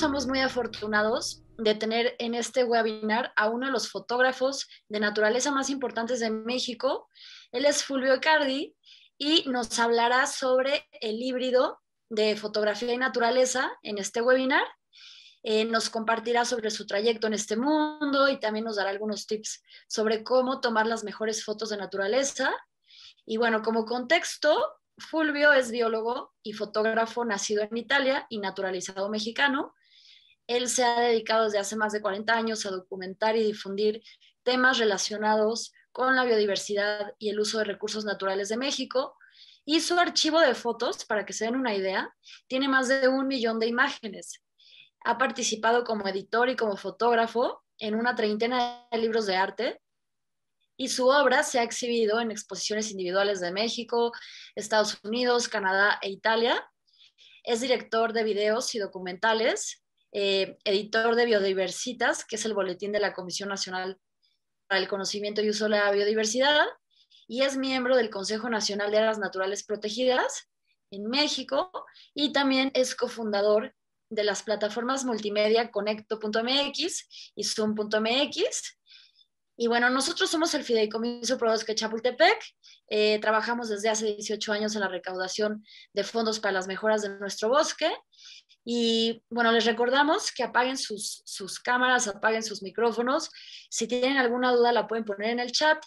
somos muy afortunados de tener en este webinar a uno de los fotógrafos de naturaleza más importantes de México. Él es Fulvio Cardi y nos hablará sobre el híbrido de fotografía y naturaleza en este webinar. Eh, nos compartirá sobre su trayecto en este mundo y también nos dará algunos tips sobre cómo tomar las mejores fotos de naturaleza. Y bueno, como contexto, Fulvio es biólogo y fotógrafo nacido en Italia y naturalizado mexicano. Él se ha dedicado desde hace más de 40 años a documentar y difundir temas relacionados con la biodiversidad y el uso de recursos naturales de México. Y su archivo de fotos, para que se den una idea, tiene más de un millón de imágenes. Ha participado como editor y como fotógrafo en una treintena de libros de arte y su obra se ha exhibido en exposiciones individuales de México, Estados Unidos, Canadá e Italia. Es director de videos y documentales eh, editor de Biodiversitas, que es el boletín de la Comisión Nacional para el Conocimiento y Uso de la Biodiversidad, y es miembro del Consejo Nacional de Áreas Naturales Protegidas en México, y también es cofundador de las plataformas multimedia Conecto.mx y Zoom.mx. Y bueno, nosotros somos el Fideicomiso Prodosque Chapultepec. Eh, trabajamos desde hace 18 años en la recaudación de fondos para las mejoras de nuestro bosque y bueno, les recordamos que apaguen sus, cámaras, apaguen sus micrófonos. Si tienen alguna duda, la pueden poner en el chat.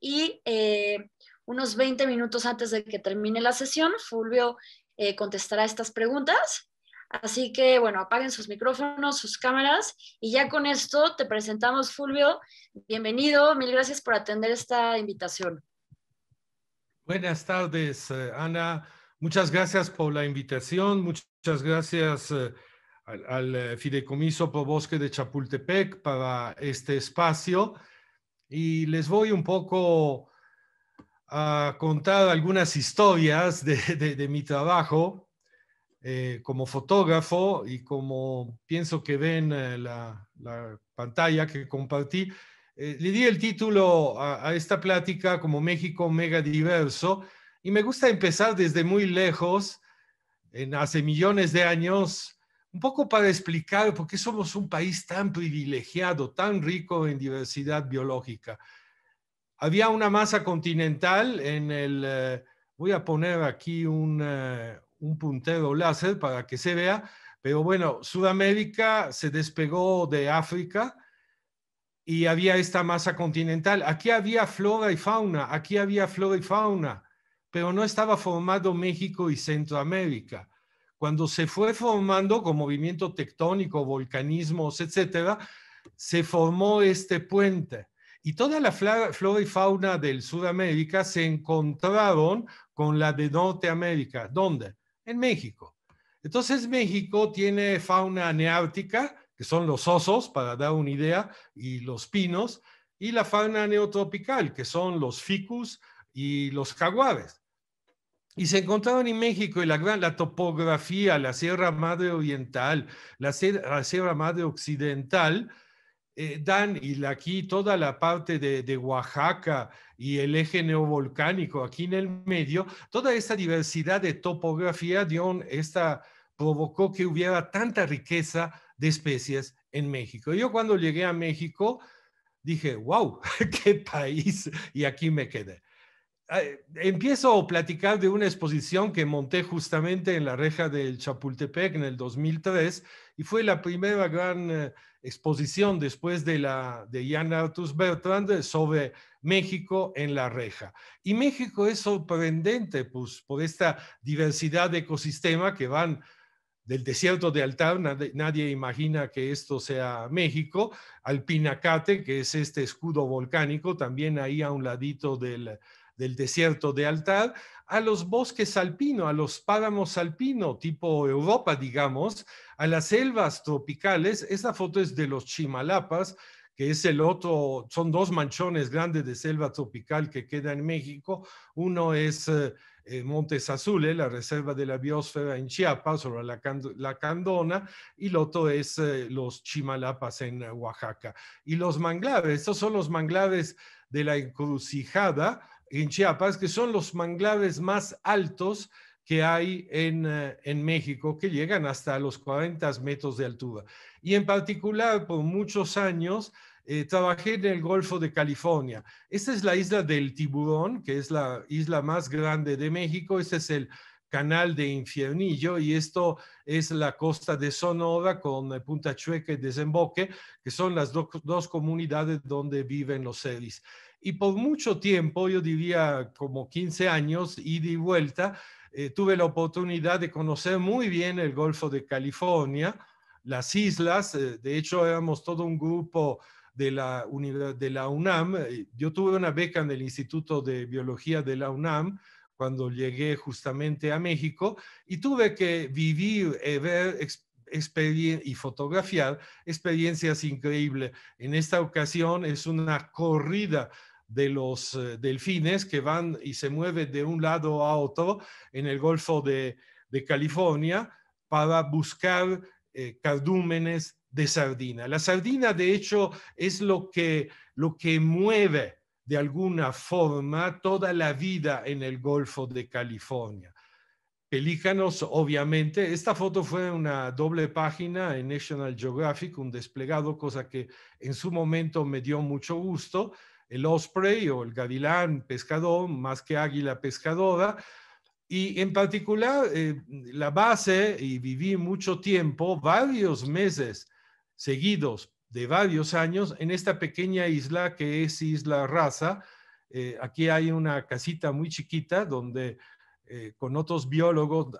Y eh, unos 20 minutos antes de que termine la sesión, Fulvio eh, contestará estas preguntas. Así que, bueno, apaguen sus micrófonos, sus cámaras y ya con esto te presentamos, Fulvio. Bienvenido, mil gracias por atender esta invitación. Buenas tardes, eh, Ana. Muchas gracias por la invitación, muchas gracias eh, al, al, eh, Fideicomiso Bosque de Chapultepec para este espacio y les voy un poco a contar algunas historias de, mi trabajo eh, como fotógrafo y como pienso que ven la, pantalla que compartí. le di el título a esta plática como México Mega Diverso y me gusta empezar desde muy lejos, en hace millones de años, un poco para explicar por qué somos un país tan privilegiado, tan rico en diversidad biológica. Había una masa continental en el... Eh, voy a poner aquí eh, un puntero láser para que se vea, pero bueno, Sudamérica se despegó de África, y había esta masa continental. Aquí había flora y fauna, aquí había flora y fauna pero no estaba formado México y Centroamérica. Cuando se fue formando con movimiento tectónico, volcanismos, etcétera, se formó este puente. Y toda la flora y fauna del Sudamérica se encontraron con la de Norteamérica. ¿Dónde? En México. Entonces México tiene fauna neártica, que son los osos, para dar una idea, y los pinos, y la fauna neotropical, que son los ficus y los jaguares. Y se encontraron en México y la, la topografía, la Sierra Madre Oriental, la, Sierra Madre Occidental, eh, dan, y aquí toda la parte de, Oaxaca y el eje neovolcánico aquí en el medio, toda esta diversidad de topografía esta, provocó que hubiera tanta riqueza de especies en México. Yo cuando llegué a México dije, wow, qué país, y aquí me quedé empiezo a platicar de una exposición que monté justamente en la reja del Chapultepec en el 2003 y fue la primera gran eh, exposición después de la de Jan Artus Bertrand sobre México en la reja. Y México es sorprendente pues, por esta diversidad de ecosistema que van del desierto de Altar, nadie, imagina que esto sea México, al Pinacate, que es este escudo volcánico, también ahí a un ladito del, del desierto de Altar a los bosques alpinos, a los páramos alpino, tipo Europa, digamos, a las selvas tropicales. Esta foto es de los Chimalapas, que es el otro, son dos manchones grandes de selva tropical que queda en México. Uno es eh, eh, Montes Azules, la reserva de la biosfera en Chiapas, o la, Candona, y el otro es eh, los Chimalapas en Oaxaca. Y los manglares, estos son los manglares de la encrucijada, en Chiapas, que son los manglares más altos que hay en, eh, México, que llegan hasta los 40 metros de altura. Y en particular, por muchos años, eh, trabajé en el Golfo de California. Esta es la isla del tiburón, que es la isla más grande de México. Este es el canal de Infiernillo y esto es la costa de Sonora con eh, Punta Chueca y Desemboque, que son las dos comunidades donde viven los seres y por mucho tiempo, yo diría como 15 años, ida y vuelta, eh, tuve la oportunidad de conocer muy bien el Golfo de California, las islas, eh, de hecho éramos todo un grupo de la, de la UNAM, eh, yo tuve una beca en el Instituto de Biología de la UNAM, cuando llegué justamente a México y tuve que vivir y ver y fotografiar experiencias increíbles. En esta ocasión es una corrida de los eh, delfines que van y se mueven de un lado a otro en el Golfo de, de California para buscar eh, cardúmenes de sardina. La sardina, de hecho, es lo que, lo que mueve de alguna forma toda la vida en el Golfo de California. Pelícanos, obviamente. Esta foto fue una doble página en National Geographic, un desplegado, cosa que en su momento me dio mucho gusto el osprey o el gavilán pescador más que águila pescadora. Y en particular, eh, la base, y viví mucho tiempo, varios meses seguidos de varios años, en esta pequeña isla que es Isla Raza. Eh, aquí hay una casita muy chiquita donde eh, con otros biólogos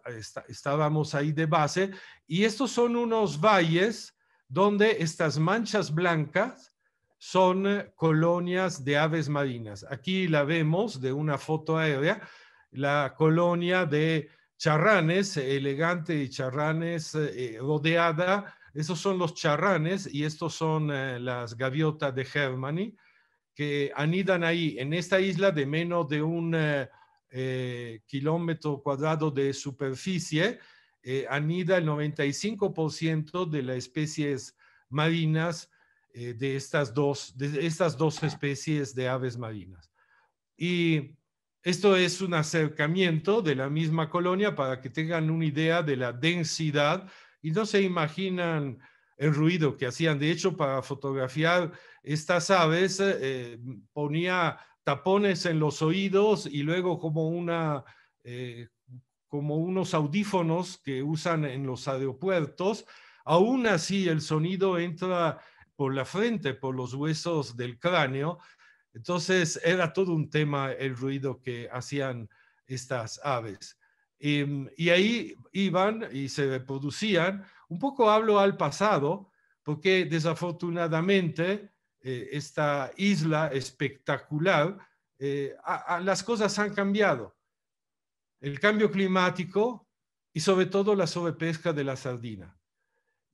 estábamos ahí de base. Y estos son unos valles donde estas manchas blancas son eh, colonias de aves marinas. Aquí la vemos de una foto aérea, la colonia de charranes, elegante y charranes eh, eh, rodeada. Esos son los charranes y estos son las gaviotas de Germany que anidan ahí, en esta isla de menos de un kilómetro cuadrado de superficie, anida el 95% de las especies marinas eh, de, estas dos, de estas dos especies de aves marinas. Y esto es un acercamiento de la misma colonia para que tengan una idea de la densidad y no se imaginan el ruido que hacían. De hecho, para fotografiar estas aves eh, ponía tapones en los oídos y luego como una... Eh, como unos audífonos que usan en los aeropuertos, aún así el sonido entra por la frente, por los huesos del cráneo. Entonces era todo un tema el ruido que hacían estas aves. Em, y, ahí iban y se reproducían. Un poco hablo al pasado, porque desafortunadamente eh, esta isla espectacular, eh, las cosas han cambiado. El cambio climático y sobre todo la sobrepesca de la sardina.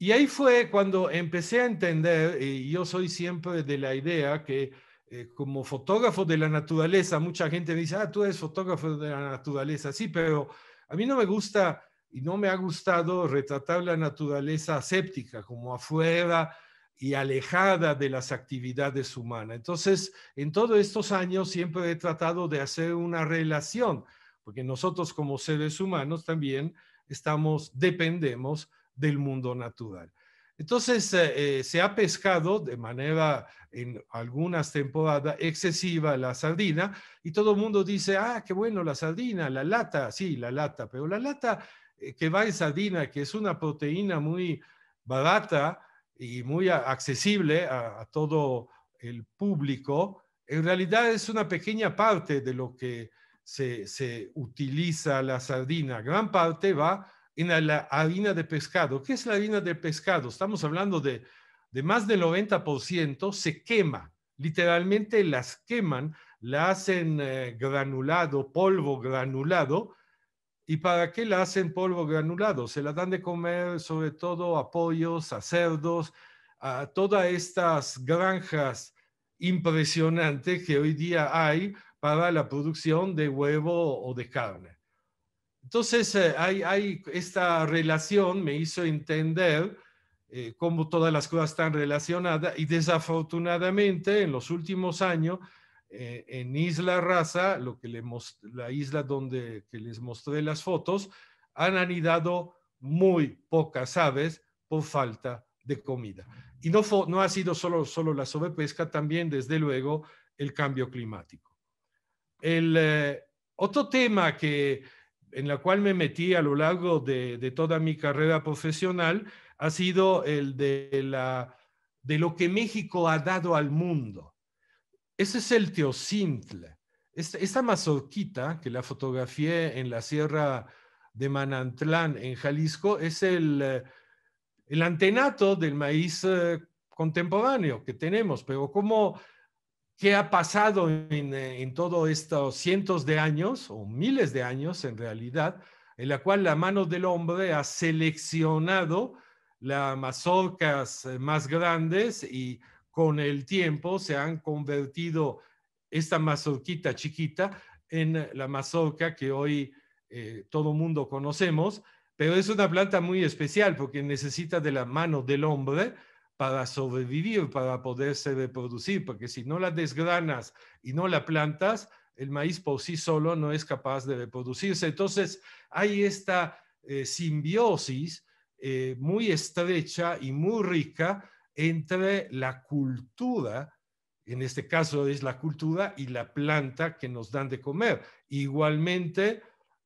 Y ahí fue cuando empecé a entender, y eh, yo soy siempre de la idea que eh, como fotógrafo de la naturaleza, mucha gente dice, ah, tú eres fotógrafo de la naturaleza. Sí, pero a mí no me gusta y no me ha gustado retratar la naturaleza aséptica, como afuera y alejada de las actividades humanas. Entonces, en todos estos años siempre he tratado de hacer una relación, porque nosotros como seres humanos también estamos, dependemos del mundo natural. Entonces, eh, eh, se ha pescado de manera, en algunas temporadas, excesiva la sardina y todo el mundo dice, ah, qué bueno la sardina, la lata, sí, la lata, pero la lata eh, que va en sardina, que es una proteína muy barata y muy accesible a, todo el público, en realidad es una pequeña parte de lo que se, se utiliza la sardina. Gran parte va en la harina de pescado. ¿Qué es la harina de pescado? Estamos hablando de, de más del 90% se quema. Literalmente las queman, la hacen eh, granulado, polvo granulado. ¿Y para qué la hacen polvo granulado? Se la dan de comer sobre todo a pollos, a cerdos, a todas estas granjas impresionantes que hoy día hay para la producción de huevo o de carne. Entonces, eh, hay, esta relación me hizo entender eh, cómo todas las cosas están relacionadas y desafortunadamente en los últimos años eh, en Isla Raza, lo que le la isla donde que les mostré las fotos, han anidado muy pocas aves por falta de comida. Y no, no ha sido solo, solo la sobrepesca, también desde luego el cambio climático. El otro tema que en la cual me metí a lo largo de, toda mi carrera profesional ha sido el de, la, de lo que México ha dado al mundo. Ese es el teocintle. Esta, mazorquita que la fotografié en la sierra de Manantlán, en Jalisco, es el, el antenato del maíz eh, contemporáneo que tenemos, pero como qué ha pasado en, eh, en todos estos cientos de años o miles de años en realidad, en la cual la mano del hombre ha seleccionado las mazorcas eh, más grandes y con el tiempo se han convertido esta mazorquita chiquita en eh, la mazorca que hoy todo mundo conocemos, pero es una planta muy especial porque necesita de la mano del hombre para sobrevivir, para poderse reproducir, porque si no la desgranas y no la plantas, el maíz por sí solo no es capaz de reproducirse. Entonces, hay esta eh, simbiosis eh, muy estrecha y muy rica entre la cultura, en este caso es la cultura y la planta que nos dan de comer. Igualmente,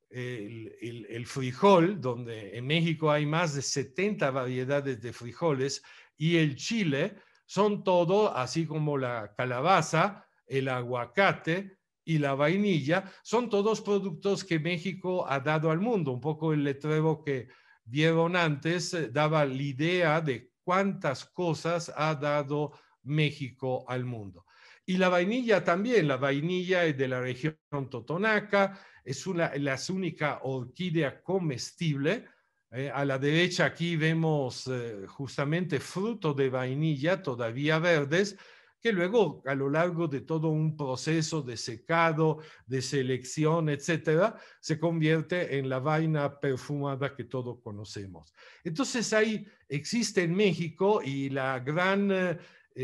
el, frijol, donde en México hay más de 70 variedades de frijoles y el chile son todo, así como la calabaza, el aguacate y la vainilla, son todos productos que México ha dado al mundo. Un poco el letrero que vieron antes eh, daba la idea de cuántas cosas ha dado México al mundo. Y la vainilla también, la vainilla es de la región Totonaca, es una, la única orquídea comestible eh, a la derecha aquí vemos eh, justamente fruto de vainilla todavía verdes, que luego a lo largo de todo un proceso de secado, de selección, etcétera, se convierte en la vaina perfumada que todos conocemos. Entonces ahí existe en México y la gran eh,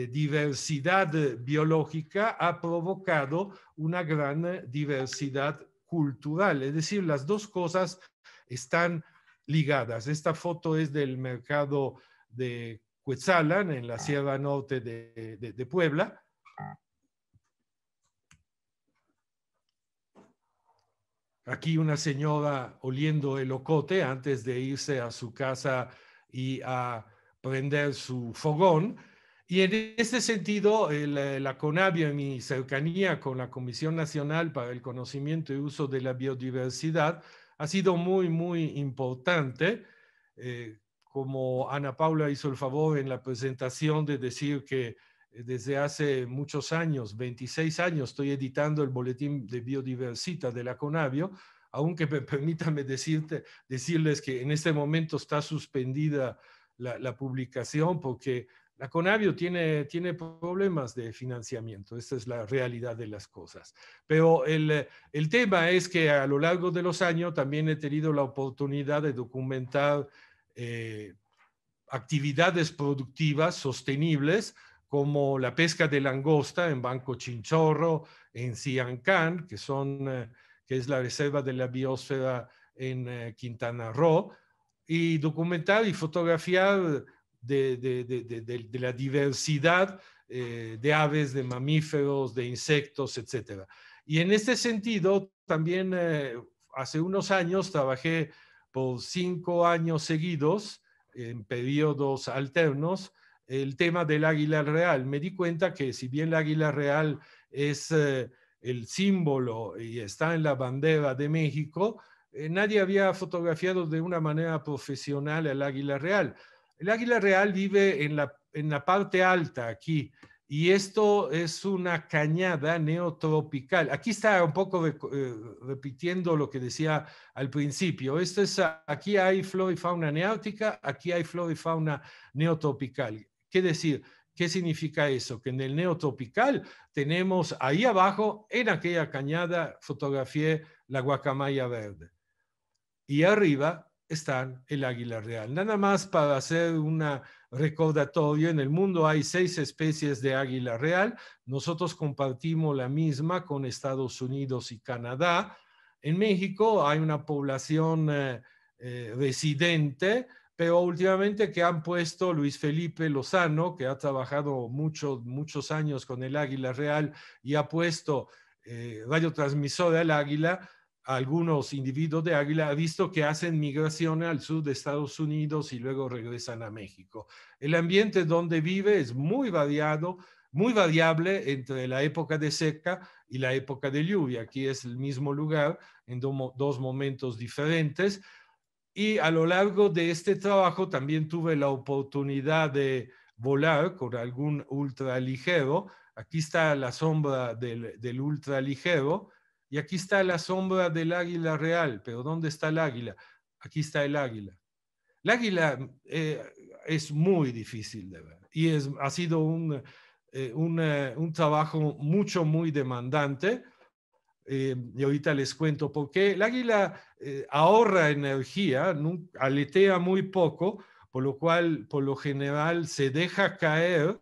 diversidad biológica ha provocado una gran diversidad cultural, es decir, las dos cosas están ligadas. Esta foto es del mercado de Cuetzalan, en la ah. Sierra Norte de, Puebla. Aquí una señora oliendo el ocote antes de irse a su casa y a prender su fogón. Y en este sentido, la la en mi cercanía con la Comisión Nacional para el Conocimiento y Uso de la Biodiversidad, ha sido muy, muy importante. Eh, como Ana Paula hizo el favor en la presentación de decir que eh, desde hace muchos años, 26 años, estoy editando el boletín de biodiversidad de la Conavio, aunque permítame decirte, decirles que en este momento está suspendida la, la publicación porque la Conavio tiene, tiene problemas de financiamiento, esta es la realidad de las cosas. Pero el, tema es que a lo largo de los años también he tenido la oportunidad de documentar eh, actividades productivas sostenibles como la pesca de langosta en Banco Chinchorro, en Siancán, que, son, eh, que es la reserva de la biosfera en eh, Quintana Roo, y documentar y fotografiar de, la diversidad eh, de aves, de mamíferos, de insectos, etc. Y en este sentido, también eh, hace unos años trabajé por cinco años seguidos, en periodos alternos, el tema del águila real. Me di cuenta que si bien el águila real es eh, el símbolo y está en la bandera de México, nadie había fotografiado de una manera profesional al águila real. El águila real vive en la, en la parte alta aquí, y esto es una cañada neotropical. Aquí está un poco eh, repitiendo lo que decía al principio. Esto es, aquí hay flora y fauna neártica, aquí hay flora y fauna neotropical. ¿Qué decir? ¿Qué significa eso? Que en el neotropical tenemos ahí abajo, en aquella cañada, fotografié la guacamaya verde. Y arriba están el águila real. Nada más para hacer una recordatorio, en el mundo hay seis especies de águila real. Nosotros compartimos la misma con Estados Unidos y Canadá. En México hay una población eh, eh, residente, pero últimamente que han puesto Luis Felipe Lozano, que ha trabajado muchos, muchos años con el águila real y ha puesto eh, radiotransmisor del águila, algunos individuos de águila, ha visto que hacen migraciones al sur de Estados Unidos y luego regresan a México. El ambiente donde vive es muy variado, muy variable entre la época de seca y la época de lluvia. Aquí es el mismo lugar en dos momentos diferentes. Y a lo largo de este trabajo también tuve la oportunidad de volar con algún ultraligero. Aquí está la sombra del, del ultraligero y aquí está la sombra del águila real, pero ¿dónde está el águila? Aquí está el águila. El águila eh, es muy difícil de ver y es, ha sido un, eh, un, eh, un trabajo mucho, muy demandante. y ahorita les cuento por qué. El águila ahorra energía, aletea muy poco, por lo cual, por lo general, se deja caer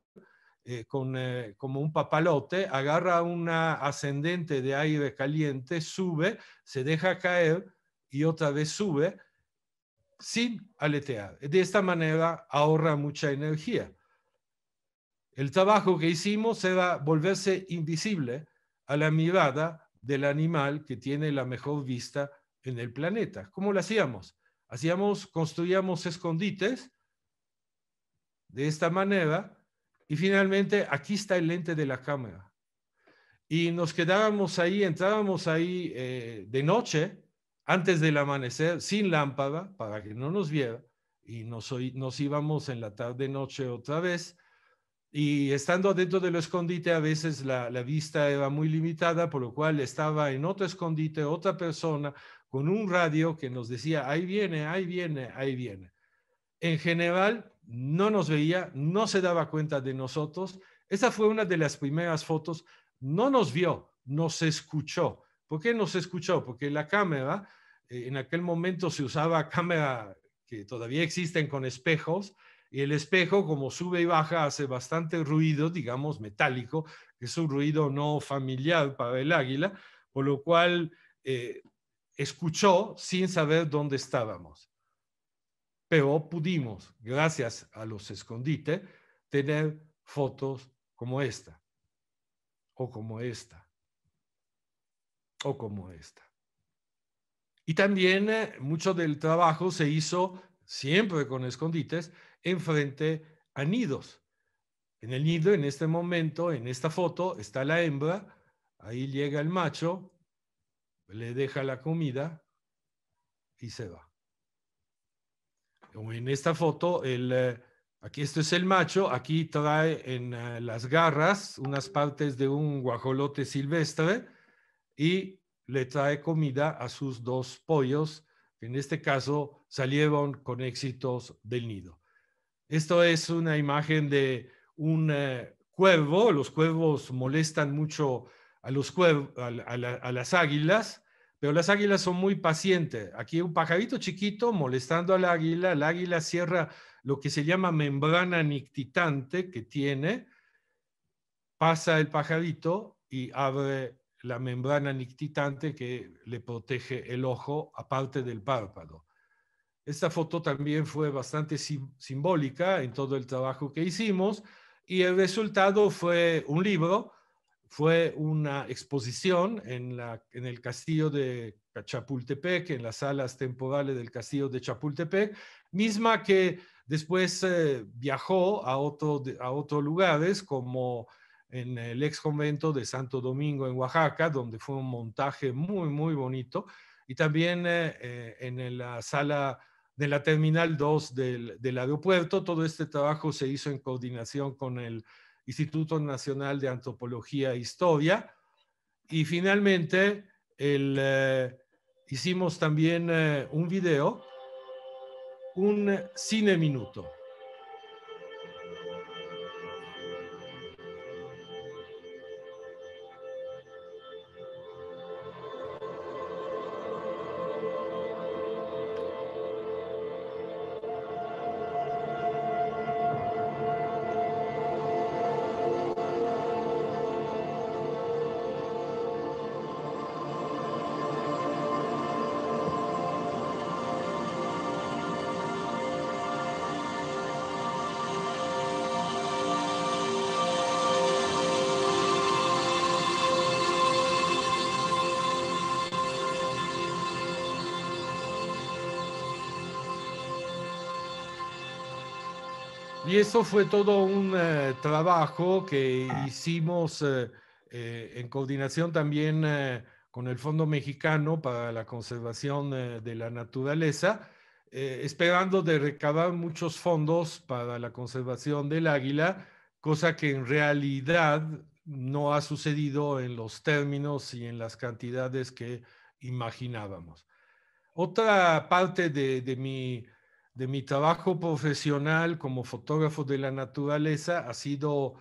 eh, con, eh, como un papalote, agarra una ascendente de aire caliente, sube, se deja caer y otra vez sube sin aletear. De esta manera ahorra mucha energía. El trabajo que hicimos era volverse invisible a la mirada del animal que tiene la mejor vista en el planeta. ¿Cómo lo hacíamos? Hacíamos, construíamos escondites. De esta manera y finalmente, aquí está el lente de la cámara. Y nos quedábamos ahí, entrábamos ahí eh, de noche, antes del amanecer, sin lámpara, para que no nos viera. Y nos, íbamos en la tarde-noche otra vez. Y estando dentro del escondite, a veces la, la vista era muy limitada, por lo cual estaba en otro escondite otra persona con un radio que nos decía, ahí viene, ahí viene, ahí viene. En general, no nos veía, no se daba cuenta de nosotros. Esa fue una de las primeras fotos. No nos vio, nos escuchó. ¿Por qué nos escuchó? Porque la cámara, eh, en aquel momento se usaba cámara que todavía existen con espejos, y el espejo, como sube y baja, hace bastante ruido, digamos, metálico, que es un ruido no familiar para el águila, por lo cual eh, escuchó sin saber dónde estábamos pero pudimos, gracias a los escondites, tener fotos como esta, o como esta, o como esta. Y también eh, mucho del trabajo se hizo siempre con escondites enfrente a nidos. En el nido, en este momento, en esta foto, está la hembra, ahí llega el macho, le deja la comida y se va en esta foto, eh, aquí esto es el macho, aquí trae en eh, las garras unas partes de un guajolote silvestre y le trae comida a sus dos pollos, que en este caso salieron con éxitos del nido. Esto es una imagen de un eh, cuervo, los cuervos molestan mucho a las águilas, pero las águilas son muy pacientes. Aquí un pajarito chiquito molestando al águila, el águila cierra lo que se llama membrana nictitante que tiene, pasa el pajarito y abre la membrana nictitante que le protege el ojo aparte del párpado. Esta foto también fue bastante simbólica en todo el trabajo que hicimos y el resultado fue un libro fue una exposición en, la, en el castillo de Chapultepec, en las salas temporales del castillo de Chapultepec, misma que después eh, viajó a, otro, a otros lugares como en el ex convento de Santo Domingo en Oaxaca, donde fue un montaje muy, muy bonito, y también eh, eh, en la sala de la Terminal 2 del, del aeropuerto. Todo este trabajo se hizo en coordinación con el Instituto Nacional de Antropología e Historia. Y finalmente, eh, hicimos también eh, un video, un cine minuto. Y eso fue todo un eh, trabajo que hicimos eh, eh, en coordinación también con el Fondo Mexicano para la Conservación de la Naturaleza, esperando de recabar muchos fondos para la conservación del águila, cosa que en realidad no ha sucedido en los términos y en las cantidades que imaginábamos. Otra parte de, de mi de mi trabajo profesional como fotógrafo de la naturaleza ha sido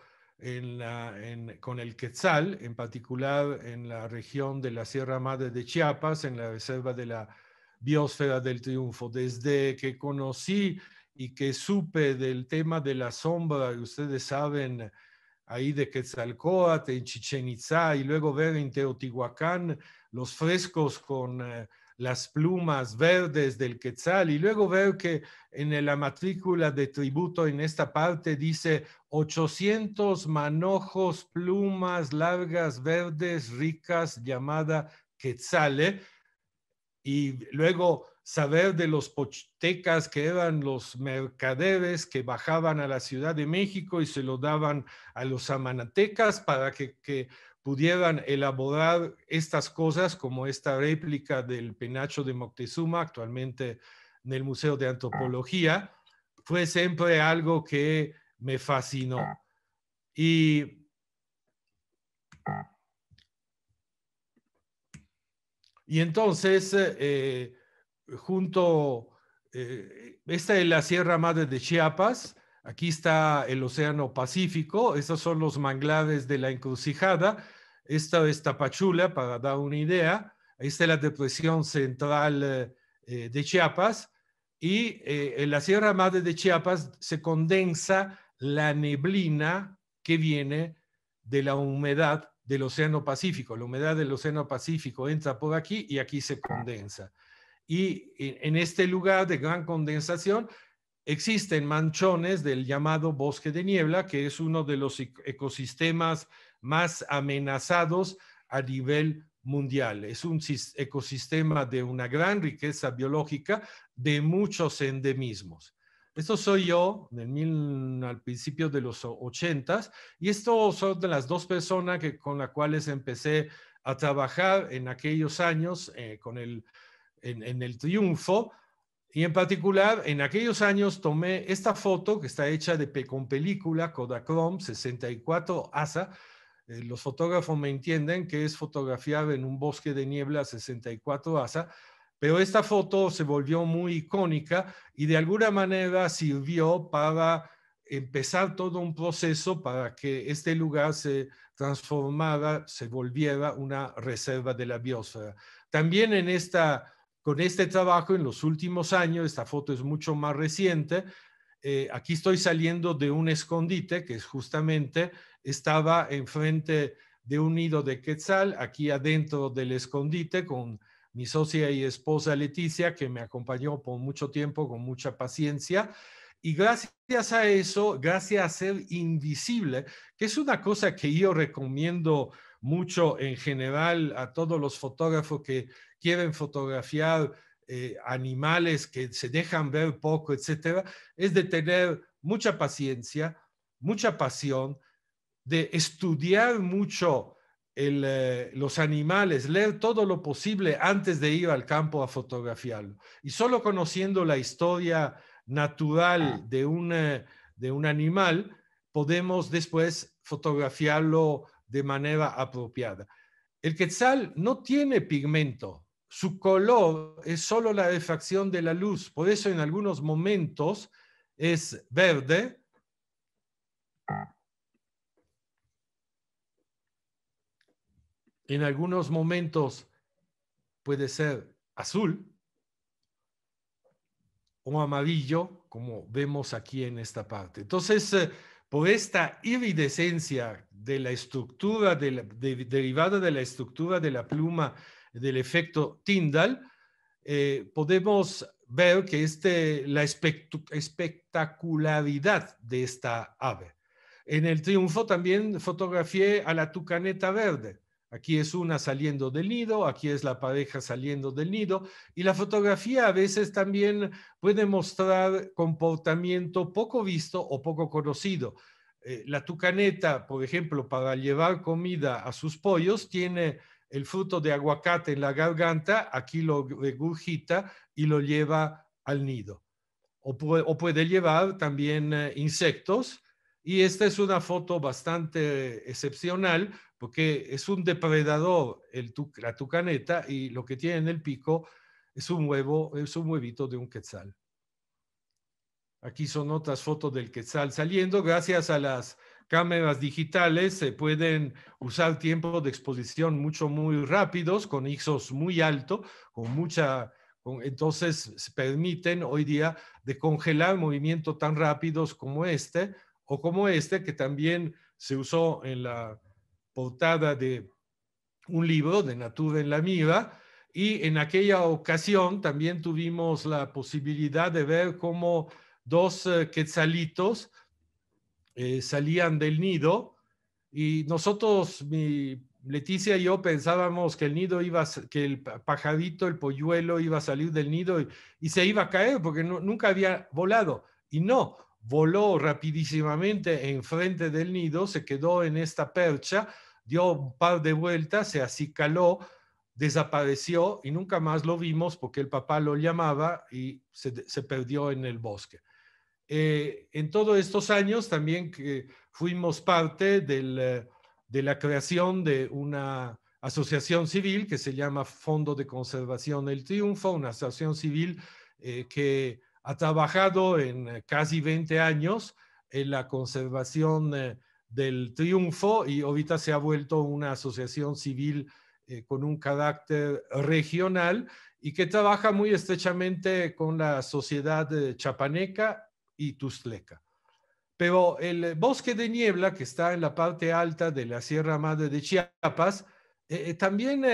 con el Quetzal, en particular en la región de la Sierra Madre de Chiapas, en la reserva de la biosfera del triunfo. Desde que conocí y que supe del tema de la sombra, ustedes saben, ahí de Quetzalcóatl, en Chichen Itzá, y luego ver en Teotihuacán los frescos con... Eh, las plumas verdes del quetzal y luego ver que en la matrícula de tributo en esta parte dice 800 manojos, plumas largas, verdes, ricas, llamada quetzale. ¿eh? Y luego saber de los pochtecas que eran los mercaderes que bajaban a la Ciudad de México y se lo daban a los amanatecas para que pudieran elaborar estas cosas como esta réplica del penacho de Moctezuma actualmente en el Museo de Antropología, fue siempre algo que me fascinó. Y entonces, eh, eh, junto, eh, esta es la Sierra Madre de Chiapas, aquí está el Océano Pacífico, esos son los manglares de la encrucijada, esta es Tapachula, para dar una idea. Esta es la depresión central eh, eh, de Chiapas. Y eh, en la Sierra Madre de Chiapas se condensa la neblina que viene de la humedad del Océano Pacífico. La humedad del Océano Pacífico entra por aquí y aquí se condensa. Y en este lugar de gran condensación existen manchones del llamado bosque de niebla, que es uno de los ecosistemas más amenazados a nivel mundial. Es un ecosistema de una gran riqueza biológica, de muchos endemismos. Esto soy yo al principio de los ochentas y esto son de las dos personas que, con las cuales empecé a trabajar en aquellos años eh, con el, en, el triunfo y en particular en aquellos años tomé esta foto que está hecha de, con película Kodachrome 64 ASA eh, los fotógrafos me entienden que es fotografiar en un bosque de niebla 64 asa, pero esta foto se volvió muy icónica y de alguna manera sirvió para empezar todo un proceso para que este lugar se transformara, se volviera una reserva de la biosfera. También con este trabajo en los últimos años, esta foto es mucho más reciente, eh, aquí estoy saliendo de un escondite que es justamente estaba enfrente de un nido de quetzal, aquí adentro del escondite con mi socia y esposa Leticia, que me acompañó por mucho tiempo, con mucha paciencia. Y gracias a eso, gracias a ser invisible, que es una cosa que yo recomiendo mucho en general a todos los fotógrafos que quieren fotografiar eh, animales que se dejan ver poco, etcétera, es de tener mucha paciencia, mucha pasión, de estudiar mucho eh, los animales, leer todo lo posible antes de ir al campo a fotografiarlo. Y solo conociendo la historia natural ah. de un, eh, de un animal, podemos después fotografiarlo de manera apropiada. El quetzal no tiene pigmento, su color es solo la refracción de la luz, por eso en algunos momentos es verde. En algunos momentos puede ser azul o amarillo, como vemos aquí en esta parte. Entonces, eh, por esta iridescencia de la estructura, derivada de la estructura de la pluma, del efecto Tyndall, eh, podemos ver que este, la espectacularidad de esta ave. En el triunfo también fotografié a la tucaneta verde. Aquí es una saliendo del nido, aquí es la pareja saliendo del nido y la fotografía a veces también puede mostrar comportamiento poco visto o poco conocido. Eh, la tucaneta, por ejemplo, para llevar comida a sus pollos, tiene el fruto de aguacate en la garganta, aquí lo regurgita y lo lleva al nido. O, puede, llevar también eh, insectos. Y esta es una foto bastante excepcional porque es un depredador la tucaneta y lo que tiene en el pico es un huevo, es un huevito de un quetzal. Aquí son otras fotos del quetzal saliendo gracias a las cámaras digitales se pueden usar tiempos de exposición mucho, muy rápidos, con ISOs muy alto, con mucha... entonces, se permiten hoy día de congelar movimientos tan rápidos como este, o como este, que también se usó en la portada de un libro de Natura en la Miva y en aquella ocasión también tuvimos la posibilidad de ver cómo dos eh, quetzalitos eh, salían del nido y nosotros, Leticia y yo pensábamos que el nido iba, que el pajarito, el polluelo iba a salir del nido y, se iba a caer porque nunca había volado. Y no, voló rapidísimamente enfrente del nido, se quedó en esta percha, dio un par de vueltas, se acicaló, desapareció y nunca más lo vimos porque el papá lo llamaba y se perdió en el bosque. Eh, en todos estos años también que fuimos parte eh, de la creación de una asociación civil que se llama Fondo de Conservación del Triunfo, una asociación civil eh, que ha trabajado en casi 20 años en la conservación del triunfo y ahorita se ha vuelto una asociación civil con un carácter regional y que trabaja muy estrechamente con la sociedad chapaneca y Tustleca. Pero el eh, bosque de niebla que está en la parte alta de la Sierra Madre de Chiapas, eh, eh, también,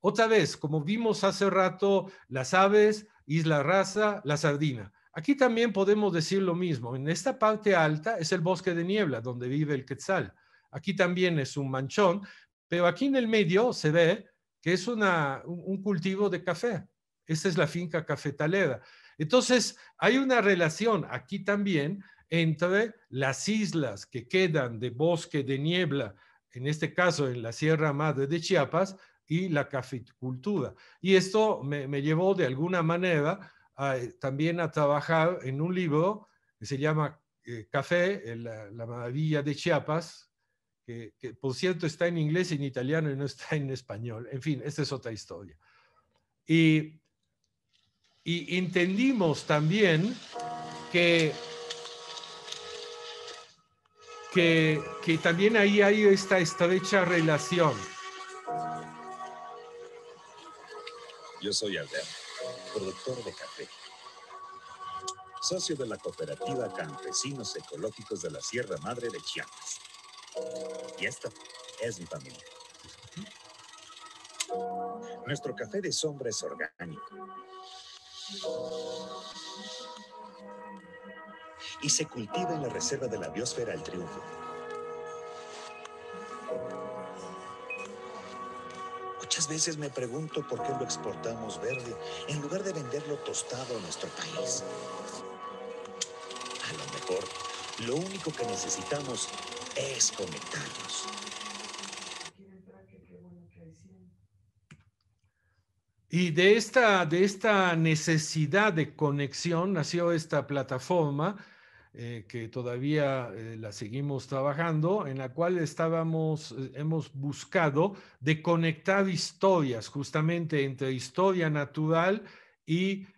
otra vez, como vimos hace rato, las aves, Isla Raza, la sardina. Aquí también podemos decir lo mismo. En esta parte alta es el bosque de niebla donde vive el quetzal. Aquí también es un manchón, pero aquí en el medio se ve que es una, un cultivo de café. Esta es la finca cafetalera. Entonces, hay una relación aquí también entre las islas que quedan de bosque de niebla, en este caso en la Sierra Madre de Chiapas, y la caficultura. Y esto me, llevó de alguna manera eh, también a trabajar en un libro que se llama eh, Café, eh, la, la, maravilla de Chiapas, que, que, por cierto está en inglés y en italiano y no está en español. En fin, esta es otra historia. Y y entendimos también que, que, también ahí hay esta estrecha relación. Yo soy Albert, productor de café socio de la cooperativa Campesinos Ecológicos de la Sierra Madre de Chiapas. Y esta es mi familia. Nuestro café de sombra es orgánico y se cultiva en la reserva de la biosfera el triunfo. Muchas veces me pregunto por qué lo exportamos verde en lugar de venderlo tostado a nuestro país. A lo mejor, lo único que necesitamos es conectarnos. Y de esta, necesidad de conexión nació esta plataforma eh, que todavía eh, la seguimos trabajando, en la cual estábamos, eh, hemos buscado de conectar historias justamente entre historia natural y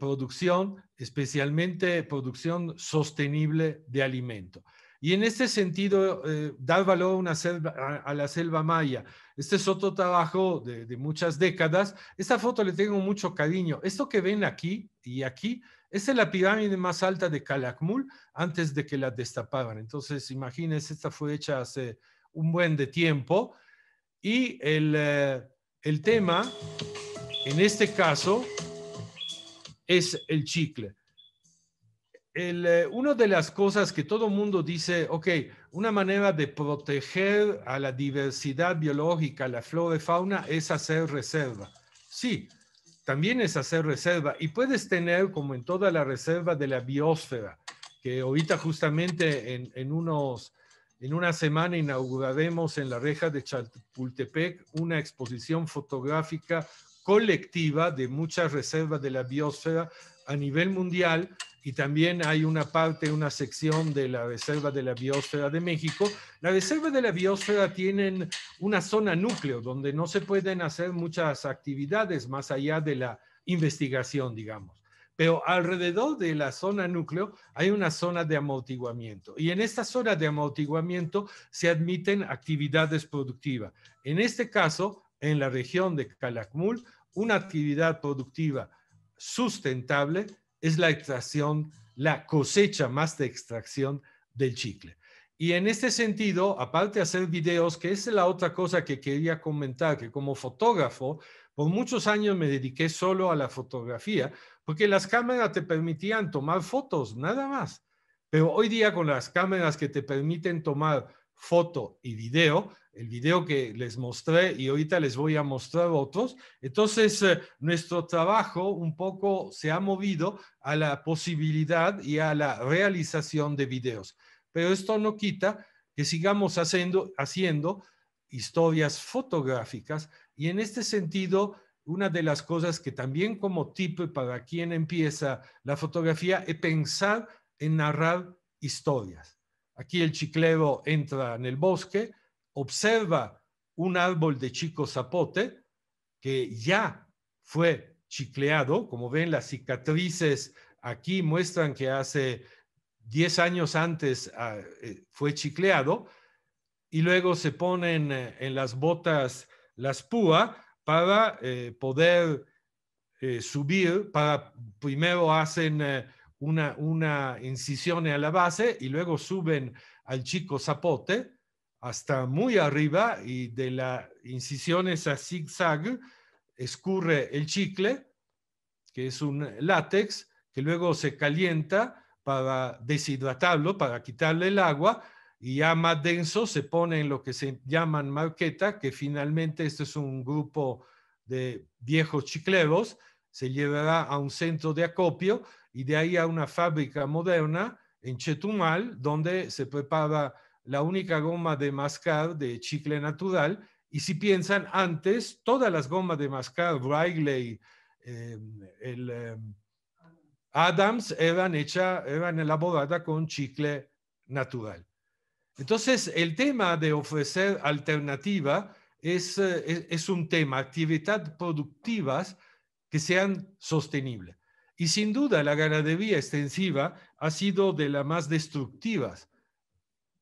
producción, especialmente producción sostenible de alimento. Y en este sentido, dar valor a la selva maya. Este es otro trabajo de, muchas décadas. Esta foto le tengo mucho cariño. Esto que ven aquí y aquí es la pirámide más alta de Calakmul antes de que la destaparan. Entonces, imagínense, esta fue hecha hace un buen de tiempo. Y el, eh, el tema, en este caso, es el chicle. Eh, una de las cosas que todo mundo dice, ok, una manera de proteger a la diversidad biológica, la flora y fauna, es hacer reserva. Sí, también es hacer reserva y puedes tener, como en toda la reserva de la biosfera, que ahorita justamente en, unos, en una semana inauguraremos en la reja de Chapultepec una exposición fotográfica colectiva de muchas reservas de la biosfera a nivel mundial y también hay una parte, una sección de la Reserva de la Biosfera de México. La Reserva de la Biosfera tiene una zona núcleo donde no se pueden hacer muchas actividades más allá de la investigación, digamos. Pero alrededor de la zona núcleo hay una zona de amortiguamiento. Y en esta zona de amortiguamiento se admiten actividades productivas. En este caso, en la región de Calakmul, una actividad productiva sustentable es la extracción, la cosecha más de extracción del chicle. Y en este sentido, aparte de hacer videos, que es la otra cosa que quería comentar, que como fotógrafo, por muchos años me dediqué solo a la fotografía, porque las cámaras te permitían tomar fotos, nada más. Pero hoy día con las cámaras que te permiten tomar foto y video, el video que les mostré y ahorita les voy a mostrar otros. Entonces, eh, nuestro trabajo un poco se ha movido a la posibilidad y a la realización de videos. Pero esto no quita que sigamos haciendo, haciendo historias fotográficas y en este sentido, una de las cosas que también como tip para quien empieza la fotografía es pensar en narrar historias. Aquí el chiclero entra en el bosque, observa un árbol de chico zapote que ya fue chicleado. Como ven, las cicatrices aquí muestran que hace 10 años antes ah, eh, fue chicleado y luego se ponen eh, en las botas las púas para eh, poder subir, para primero hacen una, una incisión a la base y luego suben al chico zapote hasta muy arriba y de las incisiones a zigzag escurre el chicle, que es un látex, que luego se calienta para deshidratarlo, para quitarle el agua, y ya más denso se pone en lo que se llaman marqueta, que finalmente este es un grupo de viejos chicleros, se llevará a un centro de acopio y de ahí a una fábrica moderna en Chetumal, donde se prepara la única goma de mascar de chicle natural. Y si piensan, antes todas las gomas de mascar, Wrigley, em, em, Adams, eran, hechas eran elaboradas con chicle natural. Entonces, el tema de ofrecer alternativa es, eh, es un tema, actividades productivas que sean sostenibles. Y sin duda, la ganadería extensiva ha sido de las más destructivas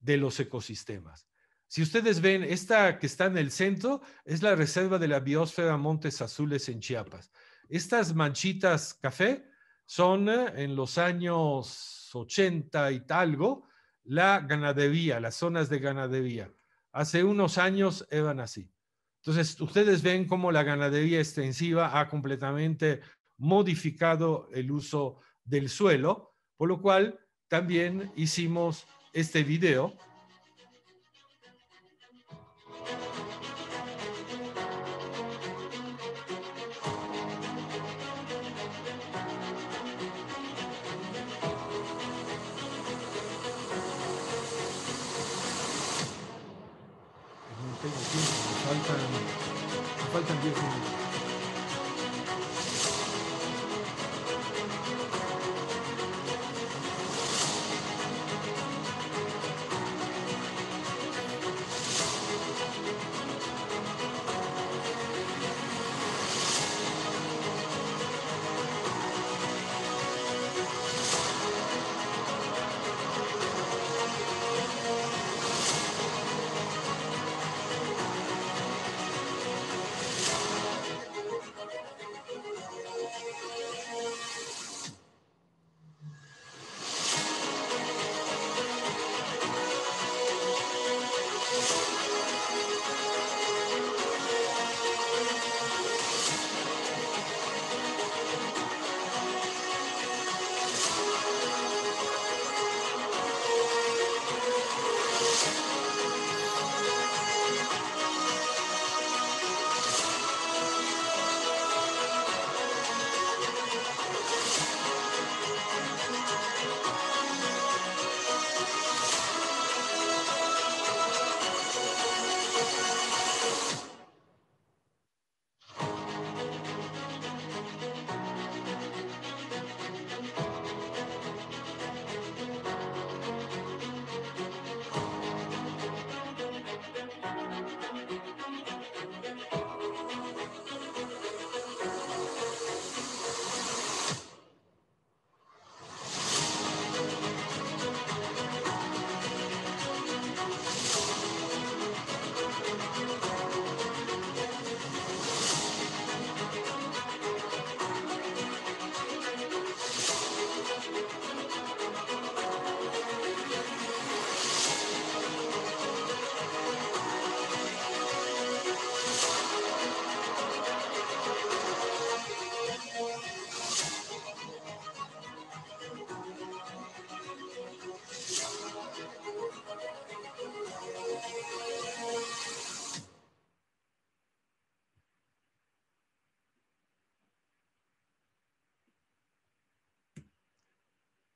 de los ecosistemas. Si ustedes ven, esta que está en el centro es la reserva de la biosfera Montes Azules en Chiapas. Estas manchitas café son eh, en los años 80 y talgo la ganadería, las zonas de ganadería. Hace unos años eran así. Entonces, ustedes ven cómo la ganadería extensiva ha completamente modificado el uso del suelo, por lo cual también hicimos este video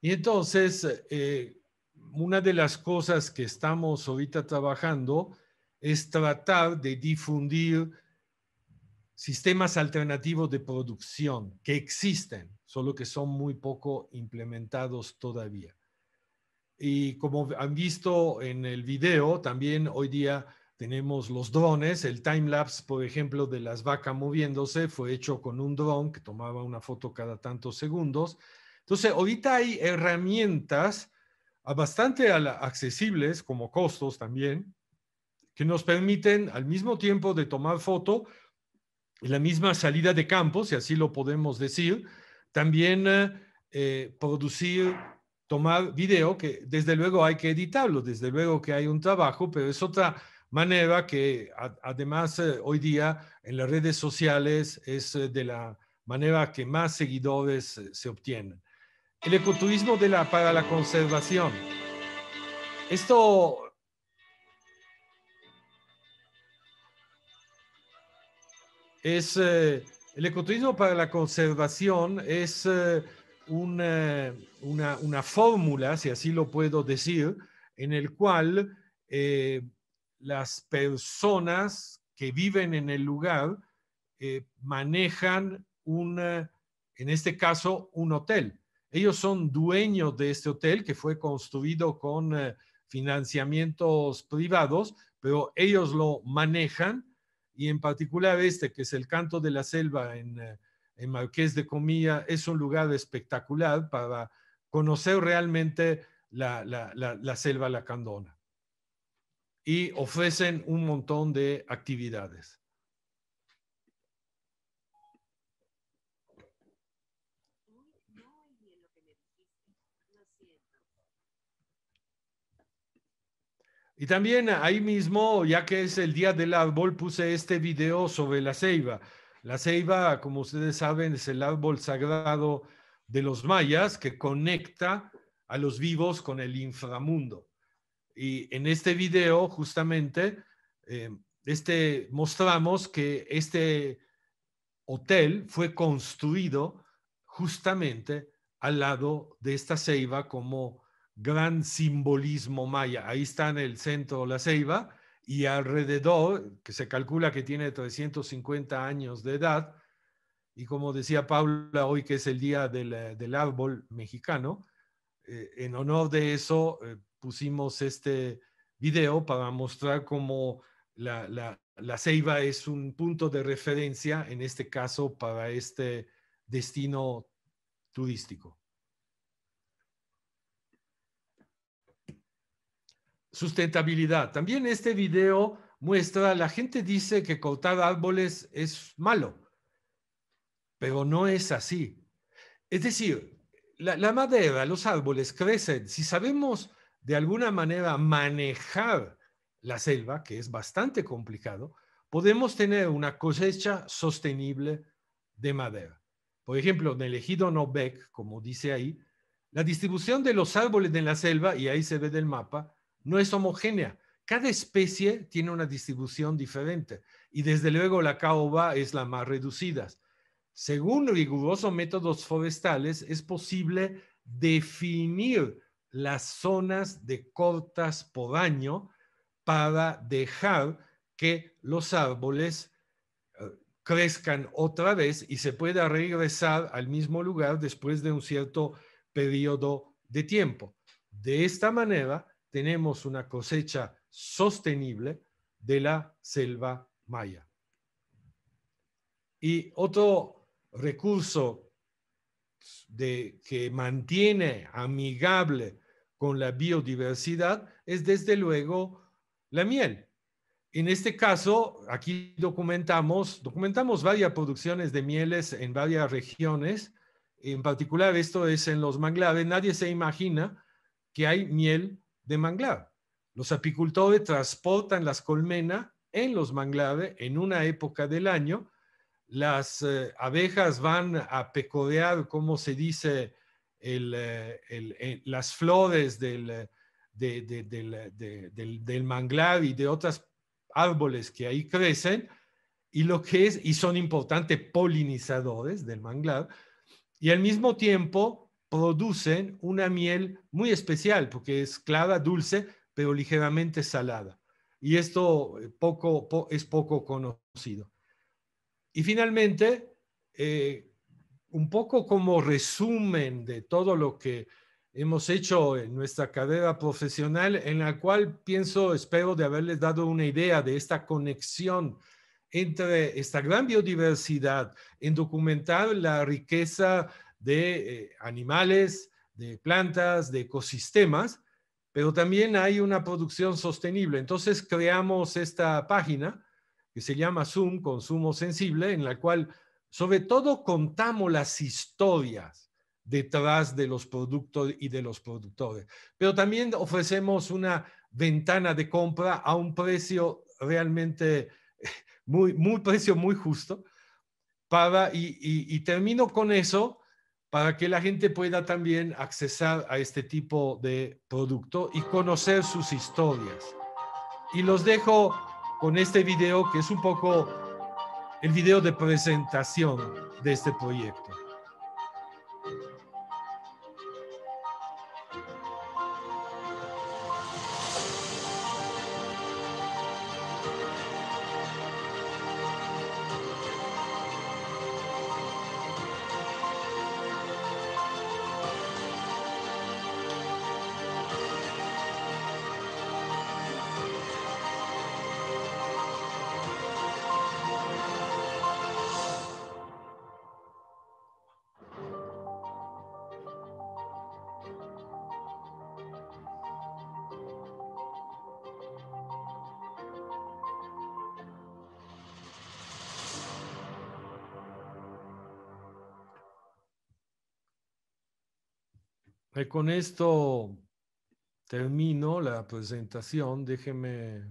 Y entonces, eh, una de las cosas que estamos ahorita trabajando es tratar de difundir sistemas alternativos de producción que existen, solo que son muy poco implementados todavía. Y como han visto en el video, también hoy día tenemos los drones. El time-lapse, por ejemplo, de las vacas moviéndose fue hecho con un dron que tomaba una foto cada tantos segundos. Entonces, ahorita hay herramientas ah, bastante accesibles, como costos también, que nos permiten al mismo tiempo de tomar foto la misma salida de campo, si así lo podemos decir, también eh, eh, producir, tomar video, que desde luego hay que editarlo, desde luego que hay un trabajo, pero es otra manera que además eh, hoy día en las redes sociales es de la manera que más seguidores se obtienen el ecoturismo para la conservación. Esto es eh, el ecoturismo para la conservación es eh, eh, una, fórmula, si así lo puedo decir, en el cual las personas que viven en el lugar manejan un, en este caso, un hotel ellos son dueños de este hotel que fue construido con eh, financiamientos privados, pero ellos lo manejan y en particular este que es el Canto de la Selva en, eh, Marqués de Comilla es un lugar espectacular para conocer realmente la, la, la selva lacandona y ofrecen un montón de actividades. Y también ahí mismo, ya que es el día del árbol, puse este video sobre la ceiba. La ceiba, como ustedes saben, es el árbol sagrado de los mayas que conecta a los vivos con el inframundo. Y en este video, justamente, em, este, mostramos que este hotel fue construido justamente al lado de esta ceiba como gran simbolismo maya. Ahí está en el centro la ceiba y alrededor, que se calcula que tiene 350 años de edad, y como decía Paula hoy que es el día del, eh, árbol mexicano, eh, en honor de eso eh, pusimos este video para mostrar cómo la, la, la, ceiba es un punto de referencia, en este caso, para este destino turístico. Sustentabilidad. También este video muestra, la gente dice que cortar árboles es malo, pero no es así. Es decir, la, la madera, los árboles crecen. Si sabemos de alguna manera manejar la selva, que es bastante complicado, podemos tener una cosecha sostenible de madera. Por ejemplo, en el ejido Nobek, como dice ahí, la distribución de los árboles en la selva, y ahí se ve del mapa, no es homogénea. Cada especie tiene una distribución diferente y desde luego la caoba es la más reducida. Según rigurosos métodos forestales, es posible definir las zonas de cortas por año para dejar que los árboles crezcan otra vez y se pueda regresar al mismo lugar después de un cierto periodo de tiempo. De esta manera tenemos una cosecha sostenible de la selva maya. Y otro recurso que mantiene amigable con la biodiversidad es desde luego la miel. En este caso, aquí documentamos, documentamos varias producciones de mieles en varias regiones. En particular, esto es en los manglares. Nadie se imagina que hay miel de manglar. Los apicultores transportan las colmenas en los manglares en una época del año. Las eh, abejas van a pecorear, como se dice, eh, eh, las flores del, del manglar y de otras árboles que ahí crecen y lo que es, y son importantes polinizadores del manglar, y al mismo tiempo producen una miel muy especial, porque es clara, dulce, pero ligeramente salada. Y esto eh, poco, es poco conocido. Y finalmente, eh, un poco como resumen de todo lo que hemos hecho en nuestra carrera profesional, en la cual pienso, espero de haberles dado una idea de esta conexión entre esta gran biodiversidad, en documentar la riqueza de eh, animales, de plantas, de ecosistemas, pero también hay una producción sostenible. Entonces creamos esta página que se llama Zoom, Consumo Sensible, en la cual sobre todo contamos las historias detrás de los productos y de los productores. Pero también ofrecemos una ventana de compra a un precio realmente muy, muy precio muy justo. Para, y, termino con eso para que la gente pueda también accesar a este tipo de producto y conocer sus historias. Y los dejo con este video que es un poco el video de presentación de este proyecto. con esto termino la presentación. Déjeme,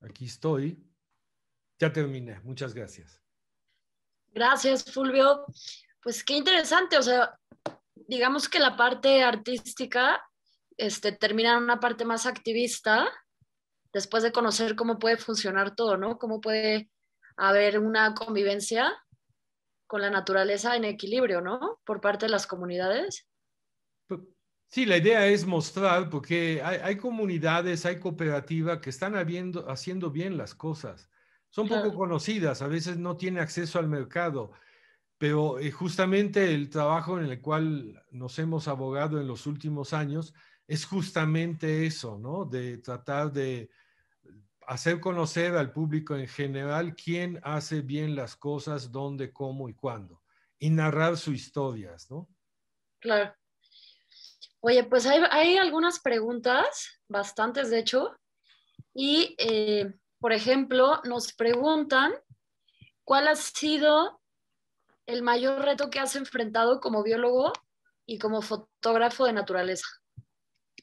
aquí estoy. Ya terminé. Muchas gracias. Gracias, Fulvio. Pues qué interesante, o sea, digamos que la parte artística este, termina en una parte más activista, después de conocer cómo puede funcionar todo, ¿no? Cómo puede haber una convivencia con la naturaleza en equilibrio, ¿no? Por parte de las comunidades. Sí, la idea es mostrar, porque hay, comunidades, hay cooperativas que están haciendo bien las cosas. Son poco conocidas, a veces no tienen acceso al mercado, pero eh, justamente el trabajo en el cual nos hemos abogado en los últimos años es justamente eso, ¿no? De tratar de hacer conocer al público en general quién hace bien las cosas, dónde, cómo y cuándo, y narrar sus historias, ¿no? Claro. Oye, pues hay, algunas preguntas, bastantes de hecho, y eh, por ejemplo, nos preguntan cuál ha sido el mayor reto que has enfrentado como biólogo y como fotógrafo de naturaleza.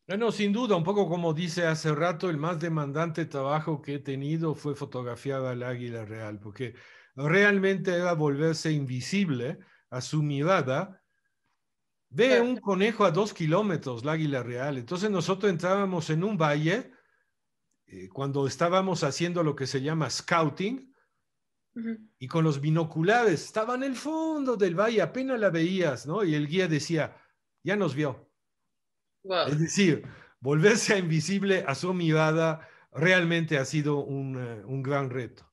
Bueno, sin duda, un poco como dice hace rato, el más demandante trabajo que he tenido fue fotografiar al águila real, porque realmente era volverse invisible a su mirada Ve un conejo a dos kilómetros, la Águila Real. Entonces nosotros entrábamos en un valle eh, cuando estábamos haciendo lo que se llama scouting y con los binoculares estaba en el fondo del valle, apenas la veías, ¿no? Y el guía decía, ya nos vio. Es decir, volverse a invisible a su mirada realmente ha sido un, eh, un gran reto.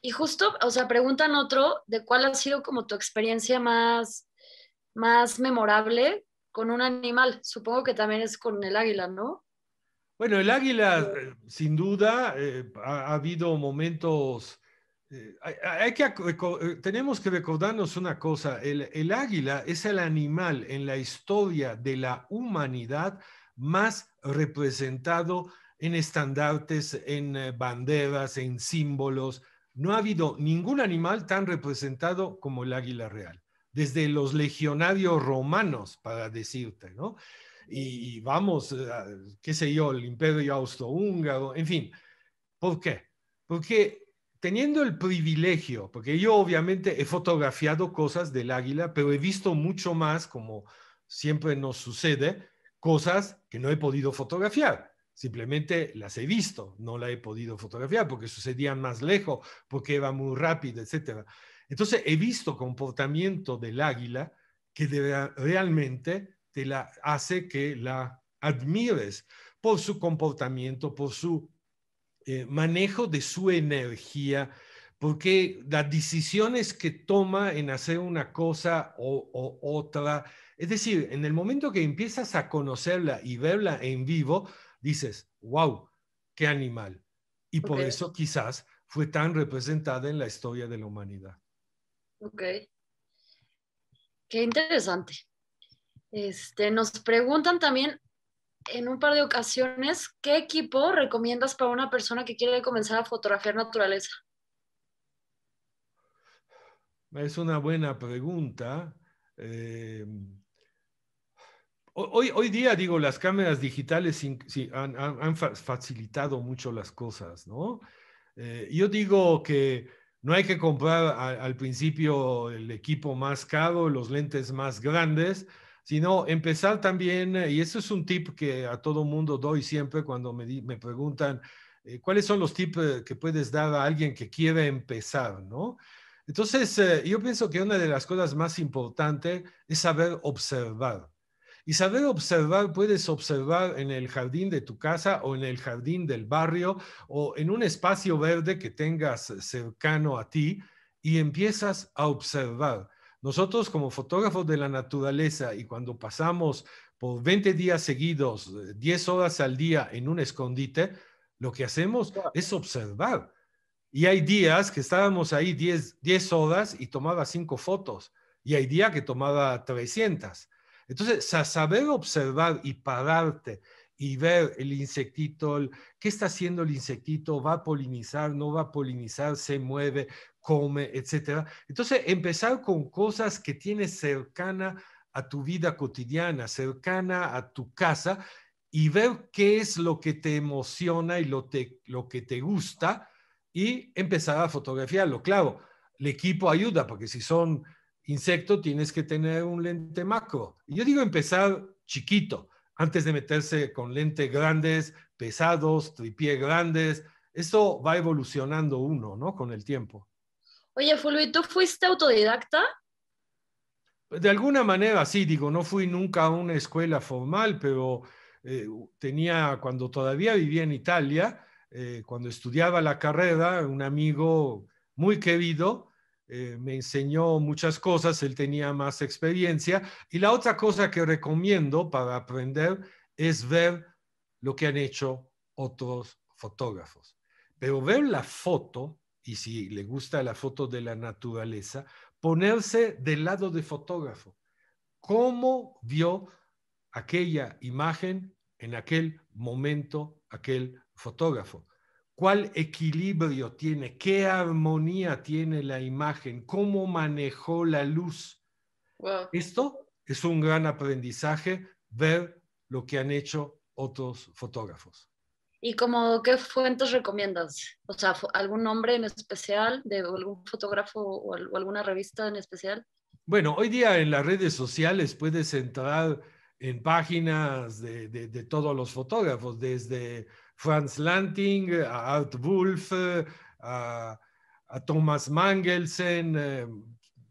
Y justo, o sea, preguntan otro de cuál ha sido como tu experiencia más más memorable con un animal. Supongo que también es con el águila, ¿no? Bueno, el águila, eh, sin duda, eh, ha, habido momentos... Eh, que, tenemos que recordarnos una cosa, el, el águila es el animal en la historia de la humanidad más representado en estandartes, en banderas, en símbolos. No ha habido ningún animal tan representado como el águila real desde los legionarios romanos, para decirte, ¿no? Y, vamos, eh, qué sé yo, el imperio austrohúngaro, en fin. ¿Por qué? Porque teniendo el privilegio, porque yo obviamente he fotografiado cosas del águila, pero he visto mucho más, como siempre nos sucede, cosas que no he podido fotografiar. Simplemente las he visto, no la he podido fotografiar porque sucedían más lejos, porque era muy rápido, etcétera. Entonces he visto comportamiento del águila que realmente te la hace que la admires por su comportamiento, por su eh, manejo de su energía, porque las decisiones que toma en hacer una cosa o, otra, es decir, en el momento que empiezas a conocerla y verla en vivo, dices, wow, qué animal. Y por eso quizás fue tan representada en la historia de la humanidad. Ok. Qué interesante. Este, nos preguntan también en un par de ocasiones, ¿qué equipo recomiendas para una persona que quiere comenzar a fotografiar naturaleza? Es una buena pregunta. Eh, hoy, hoy día, digo, las cámaras digitales han, facilitado mucho las cosas, ¿no? Eh, yo digo que no hay que comprar al principio el equipo más caro, los lentes más grandes, sino empezar también, eh, y eso es un tip que a todo mundo doy siempre cuando me, preguntan, eh, ¿cuáles son los tips eh, que puedes dar a alguien que quiere empezar? ¿no? Entonces, yo pienso que una de las cosas más importantes es saber observar. Y saber observar, puedes observar en el jardín de tu casa o en el jardín del barrio o en un espacio verde que tengas cercano a ti y empiezas a observar. Nosotros como fotógrafos de la naturaleza y cuando pasamos por 20 días seguidos, 10 horas al día en un escondite, lo que hacemos es observar. Y hay días que estábamos ahí 10, 10 horas y tomaba 5 fotos. Y hay días que tomaba 300. Entonces, saber observar y pararte y ver el insectito, qué está haciendo el insectito, va a polinizar, no va a polinizar, se mueve, come, etcétera. Entonces, empezar con cosas que tienes cercana a tu vida cotidiana, cercana a tu casa y ver qué es lo que te emociona y lo, lo que te gusta y empezar a fotografiarlo. Claro, el equipo ayuda porque si son insecto tienes que tener un lente macro. yo digo empezar chiquito, antes de meterse con lentes grandes, pesados, tripié grandes. Eso va evolucionando uno, ¿no? Con el tiempo. Oye, Fulvio, tú fuiste autodidacta? De alguna manera, sí, digo, no fui nunca a una escuela formal, pero eh, tenía, cuando todavía vivía en Italia, eh, cuando estudiaba la carrera, un amigo muy querido, eh, me enseñó muchas cosas, él tenía más experiencia. Y la otra cosa que recomiendo para aprender es ver lo que han hecho otros fotógrafos. Pero ver la foto, y si le gusta la foto de la naturaleza, ponerse del lado de fotógrafo. ¿Cómo vio aquella imagen en aquel momento aquel fotógrafo? cuál equilibrio tiene, qué armonía tiene la imagen, cómo manejó la luz. Esto es un gran aprendizaje, ver lo que han hecho otros fotógrafos. ¿Y como qué fuentes recomiendas? O sea, ¿algún nombre en especial de algún fotógrafo o, alguna revista en especial? Bueno, hoy día en las redes sociales puedes entrar en páginas de todos los fotógrafos, desde Franz Lanting, eh, a Art Wolf, eh, a, Thomas Mangelsen. Eh,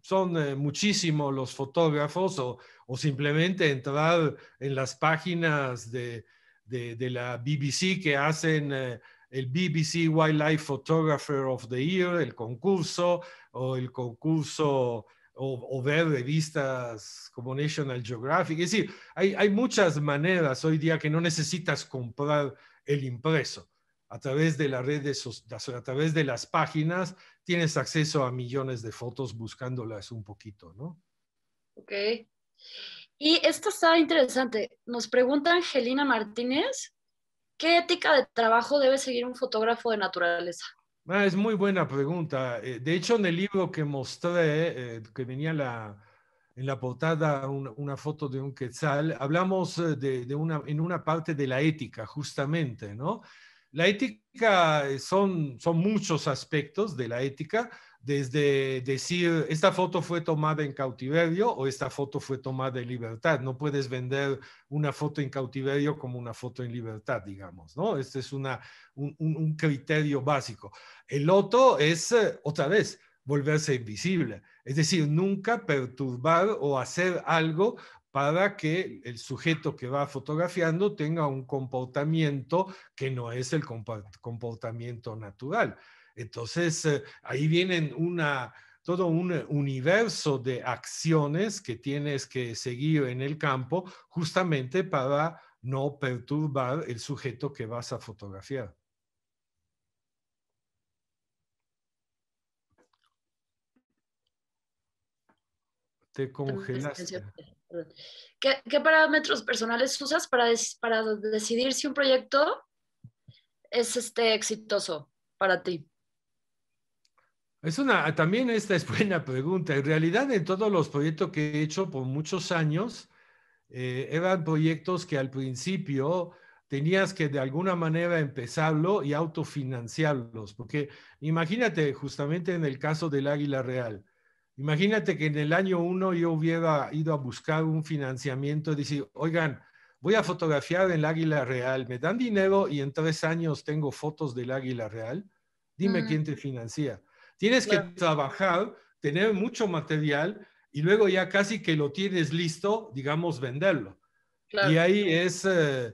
son muchísimos los fotógrafos o, simplemente entrar en las páginas de, la BBC que hacen el BBC Wildlife Photographer of the Year, el concurso, o el concurso, o, ver revistas como National Geographic. Es decir, hay, hay, muchas maneras hoy día que no necesitas comprar el impreso. A través de la red a través de las páginas, tienes acceso a millones de fotos buscándolas un poquito, ¿no? Ok. Y esto está interesante. Nos pregunta Angelina Martínez, ¿qué ética de trabajo debe seguir un fotógrafo de naturaleza? Ah, es muy buena pregunta. Eh, de hecho, en el libro que mostré, eh, que venía la, en la portada una, foto de un quetzal, hablamos eh, de, una, en una parte de la ética, justamente, ¿no? La ética eh, son, son muchos aspectos de la ética, desde decir, esta foto fue tomada en cautiverio o esta foto fue tomada en libertad. No puedes vender una foto en cautiverio como una foto en libertad, digamos, ¿no? Este es una, un criterio básico. El otro es, eh, otra vez, volverse invisible. Es decir, nunca perturbar o hacer algo para que el sujeto que va fotografiando tenga un comportamiento que no es el comportamiento natural. Entonces, eh, ahí vienen una, todo un eh, universo de acciones que tienes que seguir en el campo justamente para no perturbar el sujeto que vas a fotografiar. te congelaste. ¿Qué, parámetros personales usas para, para decidir si un proyecto es este, exitoso para ti? Es una, también esta es buena pregunta. En realidad, en todos los proyectos que he hecho por muchos años, eh, eran proyectos que al principio tenías que de alguna manera empezarlo y autofinanciarlos, porque imagínate justamente en el caso del Águila Real, Imagínate que en el año uno yo hubiera ido a buscar un financiamiento, y decir, oigan, voy a fotografiar el águila real, me dan dinero y en tres años tengo fotos del águila real. Dime quién te financia. Tienes que trabajar, tener mucho material y luego ya casi que lo tienes listo, digamos, venderlo. Y ahí es eh,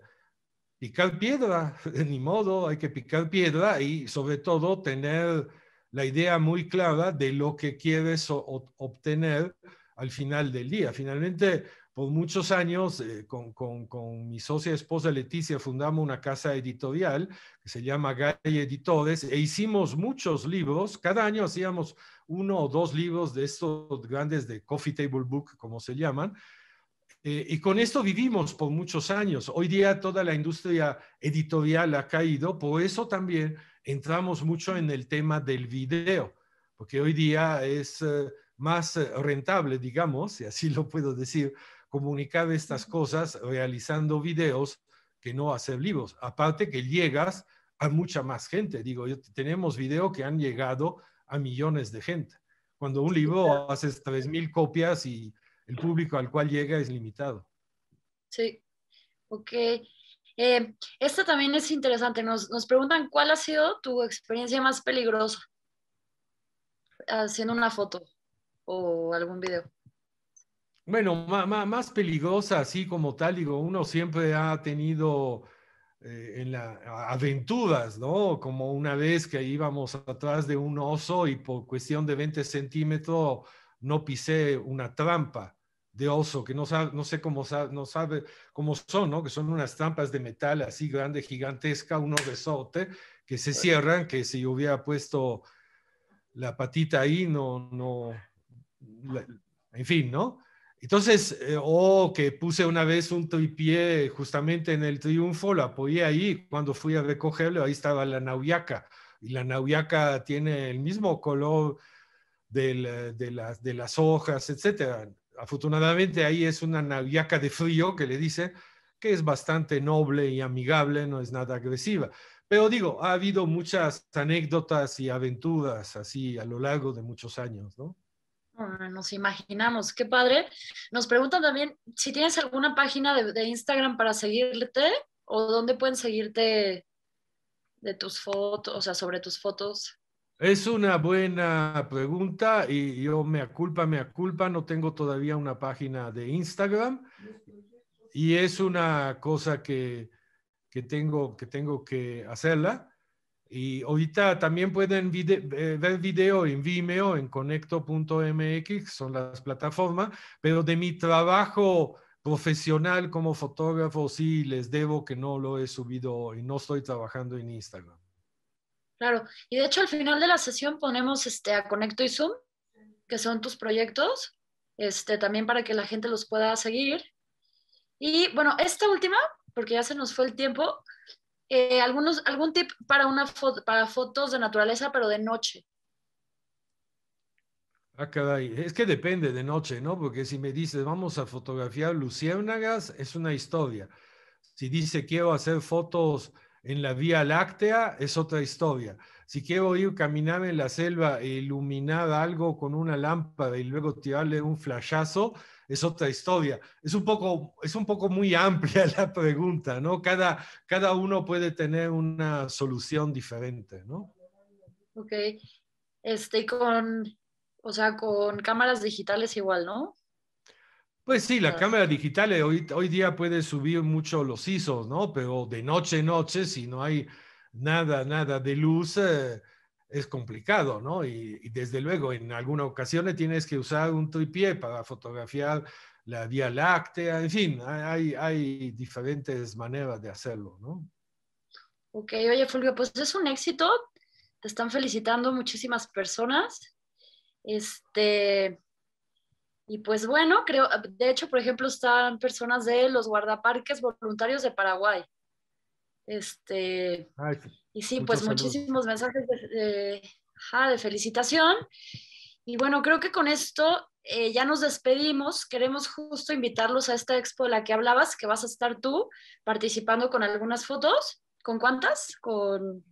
picar piedra, ni modo, hay que picar piedra y sobre todo tener la idea muy clara de lo que quieres obtener al final del día. Finalmente, por muchos años, eh, con, con, mi socia esposa Leticia, fundamos una casa editorial que se llama Galle Editores e hicimos muchos libros. Cada año hacíamos uno o dos libros de estos grandes de Coffee Table Book, como se llaman. Eh, y con esto vivimos por muchos años. Hoy día toda la industria editorial ha caído, por eso también entramos mucho en el tema del video, porque hoy día es eh, más eh, rentable, digamos, y así lo puedo decir, comunicar estas cosas realizando videos que no hacer libros. Aparte que llegas a mucha más gente. Digo, tenemos videos que han llegado a millones de gente. Cuando un libro haces 3.000 copias y el público al cual llega es limitado. Sí, ok. Eh, esta también es interesante. Nos, preguntan cuál ha sido tu experiencia más peligrosa haciendo una foto o algún video. Bueno, más, más peligrosa, así como tal, digo, uno siempre ha tenido eh, en la, aventuras, ¿no? Como una vez que íbamos atrás de un oso y por cuestión de 20 centímetros no pisé una trampa de oso, que no, no sé cómo, no sabe cómo son, ¿no? que son unas trampas de metal así grande, gigantesca, uno de sote, que se cierran, que si hubiera puesto la patita ahí, no, no, en fin, ¿no? Entonces, eh, o que puse una vez un tripié justamente en el triunfo, lo apoyé ahí, cuando fui a recogerlo, ahí estaba la nauyaca, y la nauyaca tiene el mismo color eh, de, las, de las hojas, etcétera afortunadamente ahí es una naviaca de frío que le dice que es bastante noble y amigable, no es nada agresiva. Pero digo, ha habido muchas anécdotas y aventuras así a lo largo de muchos años, ¿no? Ah, nos imaginamos, qué padre. Nos preguntan también si tienes alguna página de, de Instagram para seguirte o dónde pueden seguirte de tus fotos, o sea, sobre tus fotos. Es una buena pregunta y yo me aculpa, me aculpa, no tengo todavía una página de Instagram y es una cosa que, tengo, que tengo que hacerla. Y ahorita también pueden eh, ver video en Vimeo, en conecto.mx, son las plataformas, pero de mi trabajo profesional como fotógrafo sí les debo que no lo he subido y no estoy trabajando en Instagram. Claro, y de hecho al final de la sesión ponemos este, a Conecto y Zoom, que son tus proyectos, este, también para que la gente los pueda seguir. Y bueno, esta última, porque ya se nos fue el tiempo, eh, algunos, algún tip para, una para fotos de naturaleza, pero de noche. Ah, caray, es que depende de noche, ¿no? Porque si me dices, vamos a fotografiar luciérnagas, es una historia. Si dice, quiero hacer fotos en la Vía Láctea es otra historia. Si quiero ir caminar en la selva e iluminar algo con una lámpara y luego tirarle un flashazo, es otra historia. Es un poco, es un poco muy amplia la pregunta, ¿no? Cada, cada uno puede tener una solución diferente, ¿no? Ok. Este, con, o sea, con cámaras digitales igual, ¿no? Pues sí, la cámara digital, hoy, día puede subir mucho los ISOs, ¿no? Pero de noche noche, si no hay nada, nada de luz, eh, es complicado, ¿no? Y, desde luego, en ocasión ocasión tienes que usar un tripié para fotografiar la Vía Láctea, en fin, hay, hay diferentes maneras de hacerlo, ¿no? Ok, oye Fulvio, pues es un éxito, te están felicitando muchísimas personas. Este, y pues bueno, creo, de hecho, por ejemplo, están personas de los guardaparques voluntarios de Paraguay. Este, pues, y sí, pues muchísimos mensajes de, felicitación. Y bueno, creo que con esto eh, ya nos despedimos. Queremos justo invitarlos a esta expo de la que hablabas, que vas a estar tú participando con algunas fotos. ¿Con cuántas? Con...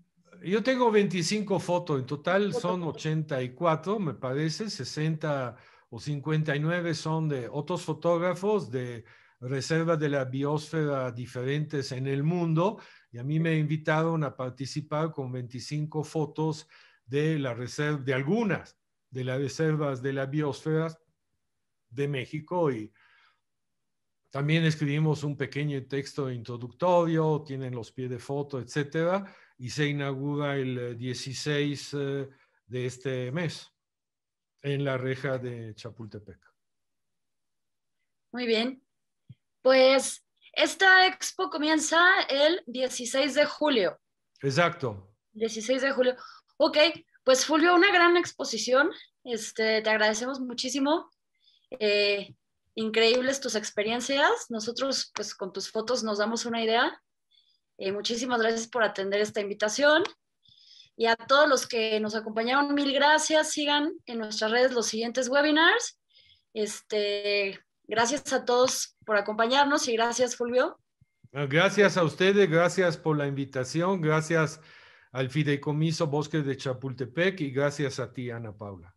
Yo tengo 25 fotos, en total son 84, me parece, 60 o 59 son de otros fotógrafos de reservas de la biosfera diferentes en el mundo y a mí me invitaron a participar con 25 fotos de la reserva, de algunas de las reservas de la biosfera de México y también escribimos un pequeño texto introductorio, tienen los pies de foto, etcétera, y se inaugura el 16 eh, eh, de este mes en la reja de Chapultepec. Muy bien. Pues esta expo comienza el 16 de julio. Exacto. 16 de julio. Ok, pues Fulvio, una gran exposición. Este, te agradecemos muchísimo. Eh, increíbles tus experiencias. Nosotros, pues con tus fotos nos damos una idea. Eh, muchísimas gracias por atender esta invitación. Y a todos los que nos acompañaron, mil gracias. Sigan en nuestras redes los siguientes webinars. Este, gracias a todos por acompañarnos y gracias, Fulvio. Ah, gracias a ustedes, gracias por la invitación, gracias al Fideicomiso Bosque de Chapultepec y gracias a ti, Ana Paula.